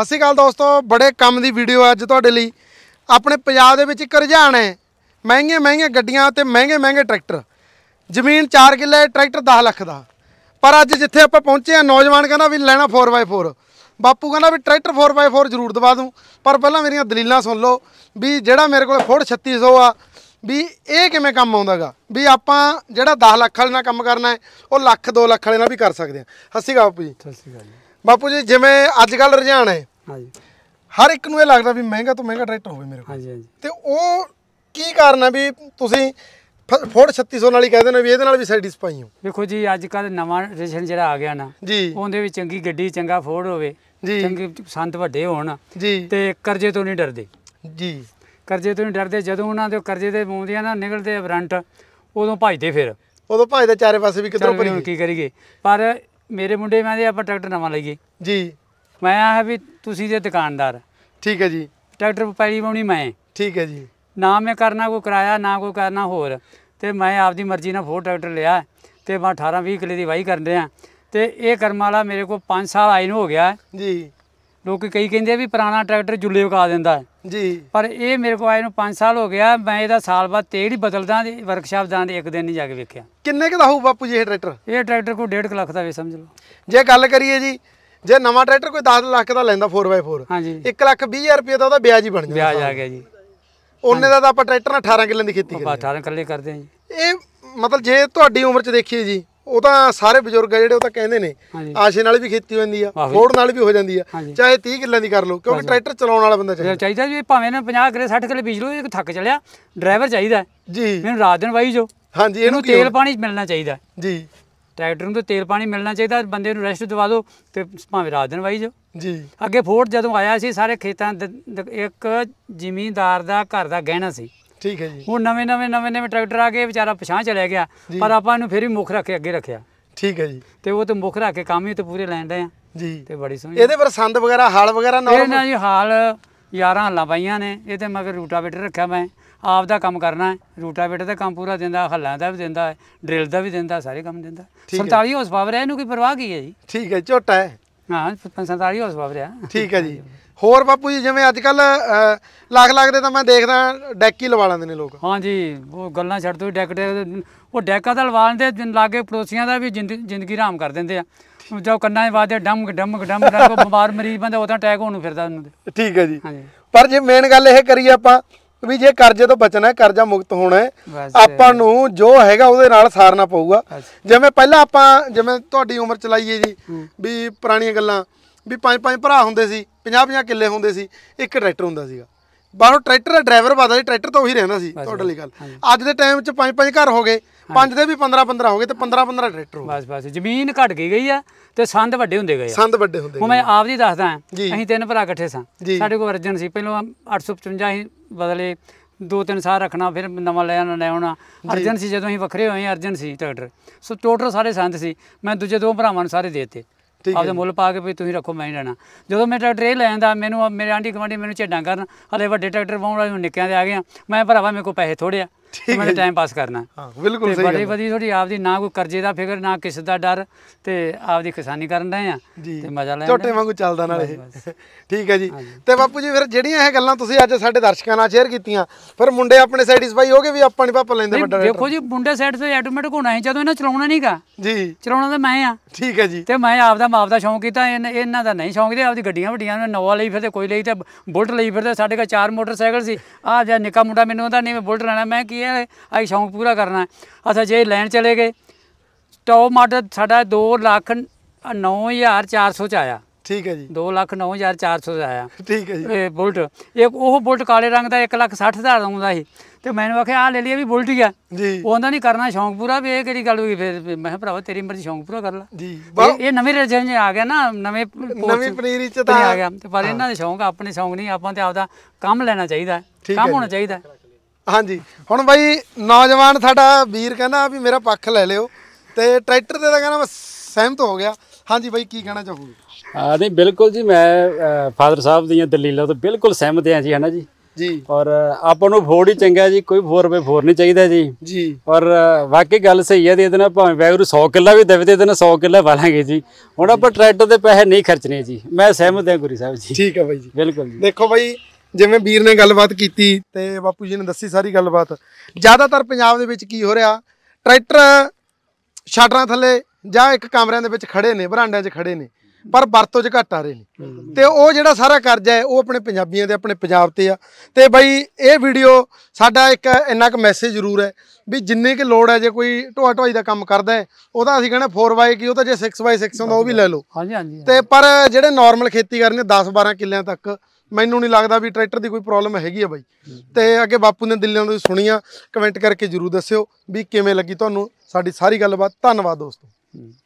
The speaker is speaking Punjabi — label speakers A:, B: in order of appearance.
A: ਸਤਿ ਸ਼੍ਰੀ ਅਕਾਲ ਦੋਸਤੋ ਬੜੇ ਕੰਮ ਦੀ ਵੀਡੀਓ ਅੱਜ ਤੁਹਾਡੇ ਲਈ ਆਪਣੇ ਪੰਜਾਬ ਦੇ ਵਿੱਚ ਇੱਕ ਰੁਝਾਨ ਹੈ ਮਹਿੰਗੇ ਮਹਿੰਗੇ ਗੱਡੀਆਂ ਤੇ ਮਹਿੰਗੇ ਮਹਿੰਗੇ ਟਰੈਕਟਰ ਜ਼ਮੀਨ 4 ਕਿੱਲੇ ਟਰੈਕਟਰ 10 ਲੱਖ ਦਾ ਪਰ ਅੱਜ ਜਿੱਥੇ ਆਪਾਂ ਪਹੁੰਚੇ ਆ ਨੌਜਵਾਨ ਕਹਿੰਦਾ ਵੀ ਲੈਣਾ 4x4 ਬਾਪੂ ਕਹਿੰਦਾ ਵੀ ਟਰੈਕਟਰ 4x4 ਜ਼ਰੂਰ ਦਵਾ ਦੂੰ ਪਰ ਪਹਿਲਾਂ ਮੇਰੀਆਂ ਦਲੀਲਾਂ ਸੁਣ ਲਓ ਵੀ ਜਿਹੜਾ ਮੇਰੇ ਕੋਲ ਫੋਰਡ 3600 ਆ ਵੀ ਇਹ ਕਿਵੇਂ ਕੰਮ ਆਉਂਦਾਗਾ ਵੀ ਆਪਾਂ ਜਿਹੜਾ 10 ਲੱਖ ਵਾਲੇ ਨਾਲ ਕੰਮ ਕਰਨਾ ਹੈ ਉਹ ਲੱਖ 2 ਲੱਖ ਵਾਲੇ ਨਾਲ ਵੀ ਕਰ ਸਕਦੇ ਆ ਸਤਿ ਸ਼੍ਰੀ ਅਕਾਲ ਜੀ ਸਤਿ ਸ਼੍ਰੀ ਅਕਾਲ ਬਾਪੂ ਜੀ ਜਿਵੇਂ ਅੱਜ ਕੱਲ ਰੁਝਾਨ ਹੈ ਹਾਂਜੀ ਹਰ ਇੱਕ ਨੂੰ ਇਹ ਲੱਗਦਾ ਵੀ ਮਹਿੰਗਾ ਤੋਂ ਮਹਿੰਗਾ ਟਰੈਕਟਰ ਹੋਵੇ ਮੇਰੇ ਕੋਲ ਹਾਂਜੀ ਹਾਂਜੀ ਤੇ ਉਹ ਕੀ ਕਾਰਨ ਹੈ ਵੀ ਤੁਸੀਂ ਫੋਰਡ 3600 ਵਾਲੀ ਕਹਿੰਦੇ ਨੇ ਵੀ ਇਹਦੇ ਨਾਲ ਵੀ ਸੈਟੀਸਫਾਈ ਹੋ ਵੇਖੋ ਜੀ ਅੱਜ
B: ਕੱਲ ਨਵਾਂ ਰਿਸ਼ਨ ਜਿਹੜਾ ਆ ਗਿਆ ਨਾ ਜੀ ਉਹਦੇ ਵਿੱਚ ਚੰਗੀ ਗੱਡੀ ਚੰਗਾ ਫੋਰਡ ਹੋਵੇ ਚੰਗੇ ਸੰਤ ਵੱਡੇ ਹੋਣ ਜੀ ਤੇ ਕਰਜ਼ੇ ਤੋਂ ਨਹੀਂ ਡਰਦੇ ਜੀ ਕਰਜ਼ੇ ਤੋਂ ਨਹੀਂ ਡਰਦੇ ਜਦੋਂ ਉਹਨਾਂ ਦੇ ਕਰਜ਼ੇ ਦੇ ਮੂੰਦਿਆਂ ਨਾਲ ਨਿਕਲਦੇ ਬਰੰਟ ਉਦੋਂ ਭਜਦੇ ਫਿਰ ਉਦੋਂ ਭਜਦੇ ਚਾਰੇ ਪਾਸੇ ਵੀ ਕਿਧਰੋਂ ਭਰੀ ਕੀ ਕਰੀਏ ਪਰ ਮੇਰੇ ਮੁੰਡੇ ਮੈਂ ਦੇ ਆਪਾਂ ਟਰੈਕਟਰ ਨਵਾਂ ਲਈਏ ਜੀ ਮੈਂ ਆ ਵੀ ਤੁਸੀਂ ਦੇ ਦੁਕਾਨਦਾਰ ਠੀਕ ਹੈ ਜੀ ਟਰੈਕਟਰ ਪਹਿਲੀ ਪਾਉਣੀ ਮੈਂ ਠੀਕ ਹੈ ਜੀ ਨਾ ਮੈਂ ਕਰਨਾ ਕੋਈ ਕਿਰਾਇਆ ਨਾ ਕੋਈ ਕਰਨਾ ਹੋਰ ਤੇ ਮੈਂ ਆਪਦੀ ਮਰਜ਼ੀ ਨਾਲ ਫੋਰ ਟਰੈਕਟਰ ਲਿਆ ਤੇ ਮੈਂ 18 20 ਕਿਲੇ ਦੀ ਵਾਹੀ ਕਰਨ ਰਿਹਾ ਤੇ ਇਹ ਕਰਮ ਵਾਲਾ ਮੇਰੇ ਕੋਲ 5 ਸਾਲ ਆਇਨ ਹੋ ਗਿਆ ਜੀ ਲੋਕੀ ਕਈ ਕਹਿੰਦੇ ਆ ਵੀ ਪੁਰਾਣਾ ਟਰੈਕਟਰ ਜੁੱਲੇ ਵਕਾ ਦਿੰਦਾ ਜੀ ਪਰ ਇਹ ਮੇਰੇ ਕੋਲ ਆਏ ਨੂੰ 5 ਸਾਲ ਹੋ ਗਿਆ ਮੈਂ ਇਹਦਾ ਸਾਲ ਬਾਅਦ ਤੇਲ ਹੀ ਬਦਲਦਾ ਦੀ ਵਰਕਸ਼ਾਪ ਜਾਂ ਇੱਕ ਦਿਨ ਨਹੀਂ ਜਾ ਕੇ ਵੇਖਿਆ
A: ਕਿੰਨੇ ਕ ਦਾ ਹੋਊ ਬਾਪੂ ਜੀ ਇਹ ਟਰੈਕਟਰ ਇਹ ਟਰੈਕਟਰ ਕੋਈ 1.5 ਲੱਖ ਦਾ ਵੇ ਸਮਝ ਲਓ ਜੇ ਗੱਲ ਕਰੀਏ ਜੀ ਜੇ ਨਵਾਂ ਟਰੈਕਟਰ ਕੋਈ 10 ਲੱਖ ਦਾ ਲੈਂਦਾ 4x4 ਹਾਂਜੀ 1 ਲੱਖ 20000 ਰੁਪਏ ਦਾ ਉਹਦਾ ਵਿਆਜ ਹੀ ਬਣ ਜਾਂਦਾ ਵਿਆਜ ਆ ਗਿਆ ਜੀ ਉਹਨੇ ਦਾ ਤਾਂ ਆਪਾਂ ਟਰੈਕਟਰ ਨਾਲ 18 ਕਿੱਲੇ ਦੀ ਖੇਤੀ ਕਰਦੇ 18 ਕਿੱਲੇ ਕਰਦੇ ਆ ਜੀ ਇਹ ਮਤਲਬ ਜੇ ਤੁਹਾਡੀ ਉਮਰ 'ਚ ਦੇਖੀਏ ਜੀ ਉਹ ਤਾਂ ਸਾਰੇ ਬਜ਼ੁਰਗ ਆ ਜਿਹੜੇ ਉਹ ਤਾਂ ਕਹਿੰਦੇ ਨੇ ਆਸ਼ੇ ਨਾਲ ਵੀ ਖੇਤੀ ਹੋ ਜਾਂਦੀ ਆ ਫੋੜ ਨਾਲ ਵੀ ਹੋ ਜਾਂਦੀ ਆ ਚਾਹੇ 30 ਕਿੱਲਾਂ ਦੀ ਕਰ ਲਓ ਕਿਉਂਕਿ ਟਰੈਕਟਰ ਚਲਾਉਣ ਵਾਲਾ ਬੰਦਾ ਚਾਹੀਦਾ ਚਾਹੀਦਾ ਜੀ ਭਾਵੇਂ ਨਾ 50 ਕਿੱਲੇ 60 ਕਿੱਲੇ ਬੀਜ ਲਓ ਇਹ ਥੱਕ ਚਲਿਆ
B: ਡਰਾਈਵਰ ਚਾਹੀਦਾ ਜੀ ਮੈਨੂੰ ਰਾਤ ਦਿਨ ਵਾਈ ਜੋ ਹਾਂਜੀ ਇਹਨੂੰ ਤੇਲ ਪਾਣੀ ਮਿਲਣਾ ਚਾਹੀਦਾ ਜੀ ਟਰੈਕਟਰ ਨੂੰ ਤਾਂ ਤੇਲ ਪਾਣੀ ਮਿਲਣਾ ਚਾਹੀਦਾ ਬੰਦੇ ਨੂੰ ਰੈਸਟ ਦਿਵਾ ਦਿਓ ਤੇ ਭਾਵੇਂ ਰਾਤ ਦਿਨ ਵਾਈ ਜੋ ਜੀ ਅੱਗੇ ਫੋੜ ਜਦੋਂ ਆਇਆ ਸੀ ਸਾਰੇ ਖੇਤਾਂ ਇੱਕ ਜ਼ਿਮੀਂਦਾਰ ਦਾ ਘਰ ਦਾ ਗਹਿਣਾ ਸੀ ਠੀਕ ਹੈ ਜੀ ਹੁਣ ਨਵੇਂ ਨਵੇਂ ਨਵੇਂ ਨਵੇਂ ਟਰੈਕਟਰ ਆ ਗਏ ਵਿਚਾਰਾ ਪਛਾਹ ਚਲੇ ਗਿਆ ਪਰ ਆਪਾਂ ਇਹਨੂੰ ਫਿਰ ਵੀ ਮੁੱਖ ਰੱਖ ਕੇ ਅੱਗੇ ਰੱਖਿਆ ਠੀਕ ਹੈ ਜੀ ਤੇ ਉਹ ਤੇ ਮੁੱਖ ਰੱਖ ਕੇ ਕੰਮ ਹੀ ਤੇ ਪੂਰੇ ਲੈਂਦੇ ਆ ਜੀ ਤੇ ਬੜੀ ਸੋਹਣੀ ਇਹਦੇ ਪਰ
A: ਸੰਦ ਵਗੈਰਾ ਹਾਲ ਵਗੈਰਾ ਨਾਲ ਇਹ ਨਾ ਜੀ
B: ਹਾਲ 11 ਹੱਲਾਂ ਪਾਈਆਂ ਨੇ ਇਹ ਤੇ ਮਗਰ ਰੂਟਾਵੇਟਰ ਰੱਖਿਆ ਮੈਂ ਆਪ ਦਾ ਕੰਮ ਕਰਨਾ ਹੈ ਰੂਟਾਵੇਟਰ ਦਾ ਕੰਮ ਪੂਰਾ ਦਿੰਦਾ ਹੱਲਾਂ ਦਾ ਵੀ ਦਿੰਦਾ ਡ੍ਰਿਲ ਦਾ ਵੀ ਦਿੰਦਾ ਸਾਰੇ ਕੰਮ ਦਿੰਦਾ 47 ਹਾਊਸ ਪਾਵਰ ਹੈ ਇਹਨੂੰ ਕੋਈ ਪਰਵਾਹ ਕੀ ਹੈ ਜੀ
A: ਠੀਕ ਹੈ ਝੋਟਾ ਹੈ
B: ਹਾਂ 45 ਹਾਊਸ ਬਾਬਰੇ ਆ ਠੀਕ ਹੈ ਜੀ
A: ਹੋਰ ਬਾਪੂ ਜੀ ਜਿਵੇਂ ਅੱਜ ਕੱਲ ਲੱਖ ਲੱਖ ਦੇ ਤਾਂ ਮੈਂ ਦੇਖਦਾ ਡੈਕ ਹੀ ਲਵਾ ਲੈਂਦੇ ਨੇ ਲੋਕ
B: ਹਾਂ ਜੀ ਉਹ ਗੱਲਾਂ ਛੱਡ ਦੋ ਡੈਕ ਡੈਕ ਉਹ ਡੈਕਾਂ ਦਾ ਲਵਾ ਲੈਂਦੇ ਲਾਗੇ ਪੜੋਸੀਆਂ ਦਾ ਵੀ ਜ਼ਿੰਦਗੀ ਆਰਾਮ ਕਰ ਦਿੰਦੇ ਆ ਜੋ ਕੰਨਾਂ ਦੇ ਵਾਦੇ ਡੰਮ ਡੰਮ ਡੰਮ ਕੋ ਬਿਮਾਰ ਮਰੀਜ਼ ਬੰਦਾ ਉਹ ਤਾਂ ਅਟੈਕ ਹੋਣ ਨੂੰ
A: ਫਿਰਦਾ ਉਹਨੂੰ ਠੀਕ ਹੈ ਜੀ ਪਰ ਜੇ ਮੇਨ ਗੱਲ ਇਹ ਕਰੀ ਆਪਾਂ ਵੀ ਜੇ ਕਰਜ਼ੇ ਤੋਂ ਬਚਣਾ ਹੈ ਕਰਜ਼ਾ ਮੁਕਤ ਹੋਣਾ ਹੈ ਆਪਾਂ ਨੂੰ ਜੋ ਹੈਗਾ ਉਹਦੇ ਨਾਲ ਸਾਰਨਾ ਪਊਗਾ ਜਿਵੇਂ ਪਹਿਲਾਂ ਆਪਾਂ ਜਿਵੇਂ ਤੁਹਾਡੀ ਉਮਰ ਚਲਾਈਏ ਜੀ ਵੀ ਪੁਰਾਣੀਆਂ ਗੱਲਾਂ ਵੀ ਪੰਜ ਪੰਜ ਭਰਾ ਹੁੰਦੇ ਸੀ 50 50 ਕਿੱਲੇ ਹੁੰਦੇ ਸੀ ਇੱਕ ਟਰੈਕਟਰ ਹੁੰਦਾ ਸੀਗਾ ਬਾਹਰੋਂ ਟਰੈਕਟਰ ਦਾ ਡਰਾਈਵਰ ਬਦਲਦਾ ਸੀ ਟਰੈਕਟਰ ਤਾਂ ਉਹੀ ਰਹਿੰਦਾ ਸੀ ਤੁਹਾਡੇ ਲਈ ਗੱਲ ਅੱਜ ਦੇ ਟਾਈਮ 'ਚ ਪੰਜ ਪੰਜ ਘਰ ਹੋ ਗਏ ਪੰਜ ਦੇ ਵੀ 15 15 ਹੋ ਗਏ ਤੇ 15 15 ਟਰੈਕਟਰ ਹੋ ਬਸ ਬਸ ਜ਼ਮੀਨ ਘਟ ਗਈ ਗਈ ਆ ਤੇ ਸੰਦ ਵੱਡੇ ਹੁੰਦੇ ਗਏ ਸੰਦ ਵੱਡੇ ਹੁੰਦੇ ਹੁਣ ਮੈਂ ਆਪ ਜੀ ਦੱਸਦਾ ਅਸੀਂ ਤਿੰਨ
B: ਭਰਾ ਇਕੱਠੇ ਸਾਂ ਸਾਡੇ ਕੋਲ ਵਰਜਨ ਸੀ ਪਹਿਲਾਂ 855 ਅਸੀਂ ਬਦਲੇ ਦੋ ਤਿੰਨ ਸਾਲ ਰੱਖਣਾ ਫਿਰ ਨਵਾਂ ਲੈ ਆਣਾ ਲੈ ਆਉਣਾ ਅਰਜਨ ਸੀ ਜਦੋਂ ਅਸੀਂ ਵੱਖਰੇ ਹੋਏ ਅਰਜਨ ਸੀ ਟਰੈਕਟਰ ਸੋ ਟੋਟਲ ਸਾਰੇ ਸੰਦ ਸੀ ਮੈਂ ਦੂਜੇ ਦੋ ਭਰਾਵਾਂ ਨੂੰ ਸਾਰੇ ਦੇਤੇ ਆਪਦੇ ਮੁੱਲ ਪਾ ਕੇ ਵੀ ਤੁਸੀਂ ਰੱਖੋ ਮੈਂ ਹੀ ਲੈਣਾ ਜਦੋਂ ਮੈਂ ਟਰੈਕਟਰ ਇਹ ਲੈ ਆਂਦਾ ਮੈਨੂੰ ਮੇਰੇ ਆਂਢੀ ਕਮਾਂਡੀ ਮੈਨੂੰ ਛੇਡਾਂ ਕਰਨ ਹਲੇ ਵੱਡੇ ਟਰੈਕਟਰ ਪਾਉਣ ਵਾਲੇ ਹੁਣ ਨਿੱਕਿਆਂ ਦੇ ਆ ਗਏ ਮੈਂ ਭਰਾਵਾ ਮੇਰੇ ਕੋਲ ਪੈਸੇ ਥੋੜੇ ਆ ਉਹਨਾਂ ਨੇ ਟਾਈਮ ਪਾਸ ਕਰਨਾ ਹਾਂ ਬਿਲਕੁਲ ਸਹੀ ਬੜੀ ਵਧੀਆ ਥੋੜੀ ਆਪਦੀ ਨਾ ਕੋਈ ਕਰਜ਼ੇ ਦਾ ਫਿਕਰ ਨਾ ਕਿਸੇ ਦਾ ਡਰ ਤੇ ਆਪਦੀ ਕਿਸਾਨੀ ਕਰਨ ਰਹੇ ਆ ਤੇ ਮਜ਼ਾ ਲੈਣ ਛੋਟੇ ਵਾਂਗੂ ਚੱਲਦਾ ਨਾਲ ਇਹ
A: ਠੀਕ ਹੈ ਜੀ ਤੇ ਬਾਪੂ ਜੀ ਫਿਰ ਜਿਹੜੀਆਂ ਇਹ ਗੱਲਾਂ ਤੁਸੀਂ ਅੱਜ ਸਾਡੇ ਦਰਸ਼ਕਾਂ ਨਾਲ ਸ਼ੇਅਰ ਕੀਤੀਆਂ ਫਿਰ ਮੁੰਡੇ ਆਪਣੇ ਸੈਟੀਸਫਾਈ ਹੋ ਗਏ ਵੀ ਆਪਾਂ ਨਹੀਂ ਪਾਪਾ ਲੈਂਦੇ ਵੱਡਾ ਦੇਖੋ
B: ਜੀ ਮੁੰਡੇ ਸਾਈਡ ਤੇ ਆਟੋਮੈਟਿਕ ਹੋਣਾ ਹੈ ਜਦੋਂ ਇਹਨਾਂ ਚਲਾਉਣਾ ਨਹੀਂਗਾ ਜੀ ਚਲਾਉਣਾ ਤਾਂ ਮੈਂ ਆ ਠੀਕ ਹੈ ਜੀ ਤੇ ਮੈਂ ਆਪਦਾ ਮਾਪ ਦਾ ਸ਼ੌਂਕ ਕੀਤਾ ਇਹਨਾਂ ਦਾ ਨਹੀਂ ਸ਼ੌਂਕ ਤੇ ਆਪਦੀ ਗੱਡੀਆਂ ਵੱਡੀਆਂ ਨੇ ਨਵਾਂ ਲਈ ਫਿਰਦੇ ਕੋਈ ਲਈ ਤੇ ਬੁਲਟ ਲਈ ਫਿਰਦੇ ਸਾਡੇ ਕੋਲ ਚਾਰ ਮੋਟਰਸਾਈਕਲ ਸੀ ਆ ਜਾਂ ਨਿੱਕਾ ਮੁੰਡਾ ਮੈਨੂੰ ਉਹਦਾ ਨਹੀਂ ਬੁਲਟ ਲੈਣਾ ਮੈਂ ਕੀ ਹੈ ਆਈ ਸ਼ੌਂਕ ਪੂਰਾ ਕਰਨਾ ਅੱਛਾ ਜੇ ਲੈਣ ਚਲੇ ਗਏ ਟੌਪ ਮਾਡਲ ਸਾਡਾ 2 ਲੱਖ 9400 ਚ ਆਇਆ ਠੀਕ ਹੈ ਜੀ 2 ਲੱਖ 9400 ਚ ਆਇਆ ਠੀਕ ਹੈ ਜੀ ਇਹ ਬੁਲਟ ਇਹ ਉਹ ਬੁਲਟ ਕਾਲੇ ਰੰਗ ਦਾ 1 ਲੱਖ 60000 ਦਾ ਆਉਂਦਾ ਸੀ ਤੇ ਮੈਨੂੰ ਆਖਿਆ ਆ ਲੈ ਲਈ ਵੀ ਬੁਲਟ ਹੀ ਆ ਜੀ ਆਂਦਾ ਨਹੀਂ ਕਰਨਾ ਸ਼ੌਂਕ ਪੂਰਾ ਵੀ ਇਹ ਕਿਹੜੀ ਗੱਲ ਹੋਈ ਫਿਰ ਮੈਂ ਭਰਾਵਾ ਤੇਰੀ ਮਰਜ਼ੀ ਸ਼ੌਂਕ ਪੂਰਾ ਕਰ ਲੈ ਜੀ ਇਹ ਨਵੇਂ ਰਜਨ ਆ ਗਿਆ ਨਾ ਨਵੇਂ ਨਵੀਂ ਪਨੀਰੀ ਚ ਤਾਂ ਆ ਗਿਆ ਤੇ ਪਰ ਇਹਨਾਂ ਦੇ ਸ਼ੌਂਕ ਆਪਣੇ ਸ਼ੌਂਕ ਨਹੀਂ ਆਪਾਂ ਤੇ ਆਪਦਾ ਕੰਮ ਲੈਣਾ ਚਾਹੀਦਾ ਕੰਮ ਹੋਣਾ ਚਾਹੀਦਾ ਹਾਂਜੀ
A: ਹੁਣ ਬਾਈ ਨੌਜਵਾਨ ਸਾਡਾ ਵੀਰ ਕਹਿੰਦਾ ਵੀ ਮੇਰਾ ਪੱਖ ਲੈ ਲਿਓ ਤੇ ਟਰੈਕਟਰ ਤੇ ਤਾਂ ਕਹਿੰਦਾ ਮੈਂ ਸਹਿਮਤ ਹੋ ਗਿਆ ਹਾਂਜੀ ਬਾਈ ਕੀ ਕਹਿਣਾ ਚਾਹੋਗੇ
B: ਹਾਂ ਨਹੀਂ ਬਿਲਕੁਲ ਜੀ ਮੈਂ ਫਾਦਰ ਸਾਹਿਬ ਦੀਆਂ ਦਲੀਲਾਂ ਤੋਂ ਬਿਲਕੁਲ ਸਹਿਮਤ ਹਾਂ ਜੀ ਹਨਾ ਜੀ ਜੀ ਔਰ ਆਪਾਂ ਨੂੰ ਫੋਰ ਹੀ ਚੰਗਾ ਜੀ ਕੋਈ 4x4 ਨਹੀਂ ਚਾਹੀਦਾ ਜੀ ਜੀ ਔਰ ਵਾਕਈ ਗੱਲ ਸਹੀ ਹੈ ਦੇ ਇਹਦੇ ਨਾਲ ਭਾਵੇਂ ਵੈਗਰੂ 100 ਕਿੱਲਾ ਵੀ ਦੇਵੇ ਤੇ ਇਹਦੇ ਨਾਲ 100 ਕਿੱਲਾ ਵਾਲਾਂਗੇ ਜੀ ਹੁਣ ਆਪਾਂ ਟਰੈਕਟਰ ਦੇ ਪੈਸੇ ਨਹੀਂ ਖਰਚਨੇ ਜੀ ਮੈਂ ਸਹਿਮਤ ਹਾਂ ਗੁਰੀ ਸਾਹਿਬ ਜੀ ਠੀਕ
A: ਹੈ ਬਾਈ ਜੀ ਬਿਲਕੁਲ ਜੀ ਦੇਖੋ ਬਾਈ ਜਿਵੇਂ ਵੀਰ ਨੇ ਗੱਲਬਾਤ ਕੀਤੀ ਤੇ ਬਾਪੂ ਜੀ ਨੇ ਦੱਸੀ ਸਾਰੀ ਗੱਲਬਾਤ ਜ਼ਿਆਦਾਤਰ ਪੰਜਾਬ ਦੇ ਵਿੱਚ ਕੀ ਹੋ ਰਿਹਾ ਟਰੈਕਟਰ ਛਾਟਰਾਂ ਥੱਲੇ ਜਾਂ ਇੱਕ ਕਮਰਿਆਂ ਦੇ ਵਿੱਚ ਖੜੇ ਨੇ ਬਰਾਂਡਿਆਂ 'ਚ ਖੜੇ ਨੇ ਪਰ ਵਰਤੋਂ 'ਚ ਘਟ ਆ ਰਹੇ ਨੇ ਤੇ ਉਹ ਜਿਹੜਾ ਸਾਰਾ ਕਰਜ਼ਾ ਹੈ ਉਹ ਆਪਣੇ ਪੰਜਾਬੀਆਂ ਦੇ ਆਪਣੇ ਪੰਜਾਬ ਤੇ ਆ ਤੇ ਬਾਈ ਇਹ ਵੀਡੀਓ ਸਾਡਾ ਇੱਕ ਇੰਨਾ ਕੁ ਮੈਸੇਜ ਜ਼ਰੂਰ ਹੈ ਵੀ ਜਿੰਨੇ ਕਿ ਲੋੜ ਹੈ ਜੇ ਕੋਈ ਢੋਆ ਢੋਈ ਦਾ ਕੰਮ ਕਰਦਾ ਹੈ ਉਹਦਾ ਅਸੀਂ ਕਹਿੰਦੇ 4x ਕੀ ਉਹ ਤਾਂ ਜੇ 6x6 ਹੁੰਦਾ ਉਹ ਵੀ ਲੈ ਲਓ ਹਾਂਜੀ ਹਾਂਜੀ ਤੇ ਪਰ ਜਿਹੜੇ ਨਾਰਮਲ ਖੇਤੀ ਕਰਨੇ 10 12 ਕਿੱਲਿਆਂ ਤੱਕ ਮੈਨੂੰ ਨਹੀਂ ਲੱਗਦਾ ਵੀ ਟਰੈਕਟਰ ਦੀ ਕੋਈ ਪ੍ਰੋਬਲਮ ਹੈਗੀ ਆ ਬਾਈ ਤੇ ਅੱਗੇ ਬਾਪੂ ਨੇ ਦਿੱਲੀਆਂ ਤੋਂ ਸੁਣੀਆਂ ਕਮੈਂਟ ਕਰਕੇ ਜਰੂਰ ਦੱਸਿਓ ਵੀ ਕਿਵੇਂ ਲੱਗੀ ਤੁਹਾਨੂੰ ਸਾਡੀ ਸਾਰੀ ਗੱਲਬਾਤ ਧੰਨਵਾਦ ਦੋਸਤੋ